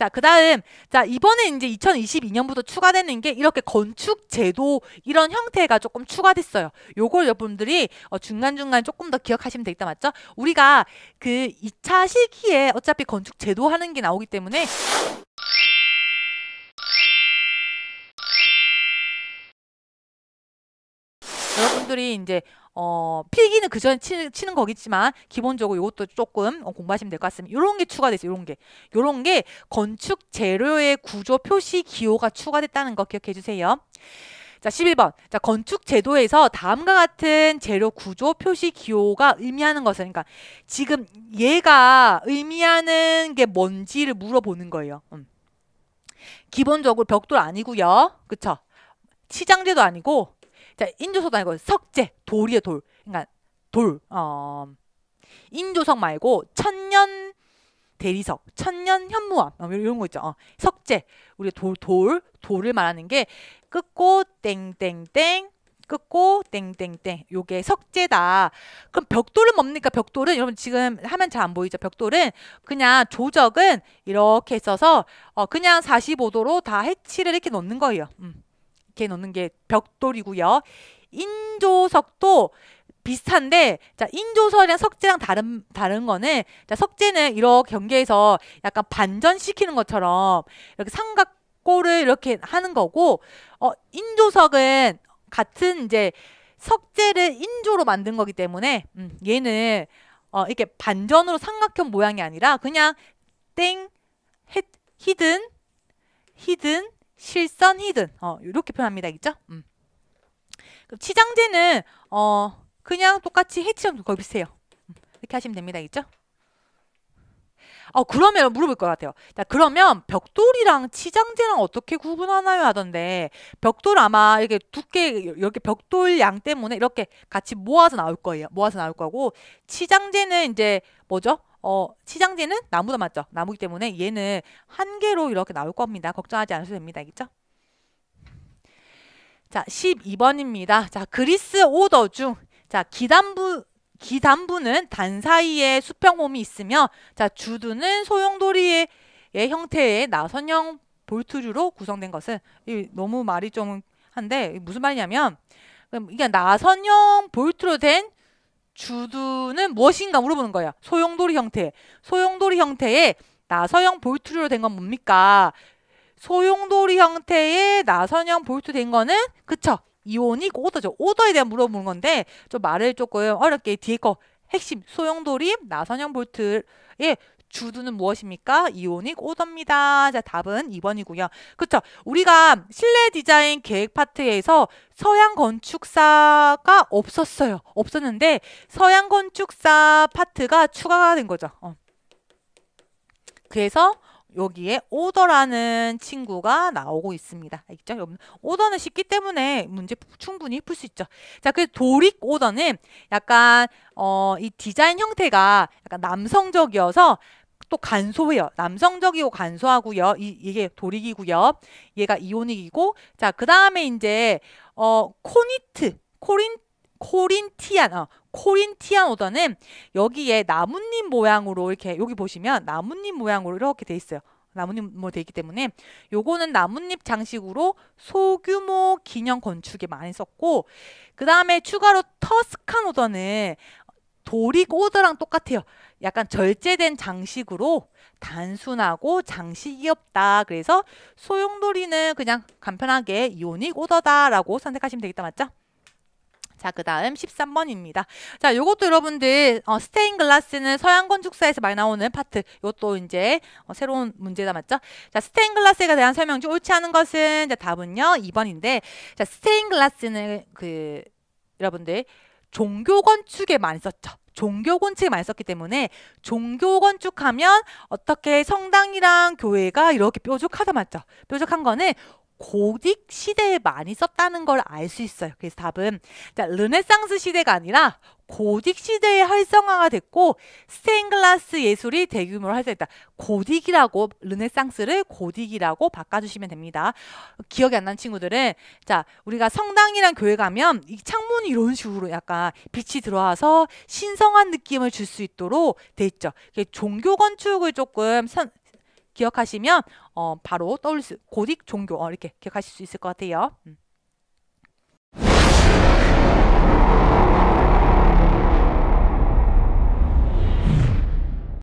자, 그 다음, 자, 이번에 이제 2022년부터 추가되는 게 이렇게 건축 제도 이런 형태가 조금 추가됐어요. 요걸 여러분들이 어, 중간중간 조금 더 기억하시면 되겠다, 맞죠? 우리가 그 2차 시기에 어차피 건축 제도 하는 게 나오기 때문에 여러분들이 이제 어, 필기는 그 전에 치는, 치는 거겠지만 기본적으로 이것도 조금 어, 공부하시면 될 것 같습니다. 이런 게 추가됐어요. 이런 게. 이런 게 건축 재료의 구조 표시 기호가 추가됐다는 거 기억해 주세요. 자, 11번. 자, 건축 제도에서 다음과 같은 재료 구조 표시 기호가 의미하는 것은 그러니까 지금 얘가 의미하는 게 뭔지를 물어보는 거예요. 음. 기본적으로 벽돌 아니고요. 그쵸? 치장제도 아니고 자, 인조석도 아니고 석재, 돌이의 돌. 그러니까 돌, 어, 인조석 말고 천년 대리석, 천년 현무암 어, 이런 거 있죠. 어, 석재, 우리 돌, 돌, 돌을 말하는 게 끄고 땡땡땡 끄고 땡땡땡 요게 석재다. 그럼 벽돌은 뭡니까? 벽돌은 여러분 지금 하면 잘 안 보이죠? 벽돌은 그냥 조적은 이렇게 써서 어, 그냥 45도로 다 해치를 이렇게 놓는 거예요. 음. 이렇게 놓는 게 벽돌이고요. 인조석도 비슷한데 자인조석이랑 석재랑 다른 다른 거는 자 석재는 이렇게 경계에서 약간 반전시키는 것처럼 이렇게 삼각골을 이렇게 하는 거고 어 인조석은 같은 이제 석재를 인조로 만든 거기 때문에 음, 얘는 어 이렇게 반전으로 삼각형 모양이 아니라 그냥 땡 해, 히든 히든 실선 히든 어, 이렇게 표현합니다. 있죠? 음. 치장제는 어, 그냥 똑같이 해치랑 거의 비슷해요. 음, 이렇게 하시면 됩니다. 있죠? 어, 그러면 물어볼 것 같아요. 자, 그러면 벽돌이랑 치장제랑 어떻게 구분하나요? 하던데, 벽돌 아마 이렇게 두께, 이렇게 벽돌 양 때문에 이렇게 같이 모아서 나올 거예요. 모아서 나올 거고, 치장제는 이제 뭐죠? 어, 치장제는 나무다 맞죠? 나무기 때문에 얘는 한 개로 이렇게 나올 겁니다. 걱정하지 않으셔도 됩니다. 알겠죠? 자, 12번입니다. 자, 그리스 오더 중 자, 기단부 기단부는 단 사이에 수평홈이 있으며 자, 주두는 소용돌이의 형태의 나선형 볼트류로 구성된 것은 이 너무 말이 좀 한데 무슨 말이냐면 그러니까 나선형 볼트로 된 주두는 무엇인가 물어보는 거예요. 소용돌이 형태. 소용돌이 형태의 나서형 볼트류로 된 건 뭡니까? 소용돌이 형태의 나선형 볼트 된 거는 그쵸? 이온이고 오더죠. 오더에 대한 물어보는 건데 좀 말을 조금 어렵게 뒤에 거 핵심 소용돌이 나선형 볼트의 주두는 무엇입니까? 이오닉 오더입니다. 자, 답은 2번이고요. 그렇죠. 우리가 실내 디자인 계획 파트에서 서양 건축사가 없었어요. 없었는데 서양 건축사 파트가 추가가 된 거죠. 어. 그래서 여기에 오더라는 친구가 나오고 있습니다. 알겠죠? 여러분, 오더는 쉽기 때문에 문제 충분히 풀 수 있죠. 자, 그 도릭 오더는 약간 어, 이 디자인 형태가 약간 남성적이어서 또 간소예요. 남성적이고 간소하고요. 이, 이게 도릭이고요. 얘가 이오닉이고 자, 그다음에 이제 어 코니트, 코린 코린티안 어, 코린티안 오더는 여기에 나뭇잎 모양으로 이렇게 여기 보시면 나뭇잎 모양으로 이렇게 돼 있어요. 나뭇잎으로 되 뭐 있기 때문에 요거는 나뭇잎 장식으로 소규모 기념 건축에 많이 썼고 그 다음에 추가로 터스칸 오더는 보리꼬드랑 똑같아요. 약간 절제된 장식으로 단순하고 장식이 없다. 그래서 소용돌이는 그냥 간편하게 이오닉 오더다라고 선택하시면 되겠다. 맞죠? 자, 그 다음 13번입니다. 자, 요것도 여러분들, 어, 스테인 글라스는 서양 건축사에서 많이 나오는 파트. 요것도 이제, 어, 새로운 문제다, 맞죠? 자, 스테인 글라스에 대한 설명 중 옳지 않은 것은, 자, 답은요, 2번인데, 자, 스테인 글라스는 그, 여러분들, 종교 건축에 많이 썼죠. 종교 건축 많이 썼기 때문에 종교 건축하면 어떻게 성당이랑 교회가 이렇게 뾰족하다 맞죠? 뾰족한 거는 고딕 시대에 많이 썼다는 걸 알 수 있어요. 그래서 답은 자, 르네상스 시대가 아니라 고딕 시대에 활성화가 됐고 스테인글라스 예술이 대규모로 활성화됐다. 고딕이라고 르네상스를 고딕이라고 바꿔주시면 됩니다. 기억이 안 난 친구들은 자 우리가 성당이랑 교회 가면 이 창문이 이런 식으로 약간 빛이 들어와서 신성한 느낌을 줄 수 있도록 돼 있죠. 종교 건축을 조금 선, 기억하시면 어, 바로 떠올릴 수, 고딕 종교 어, 이렇게 기억하실 수 있을 것 같아요. 음.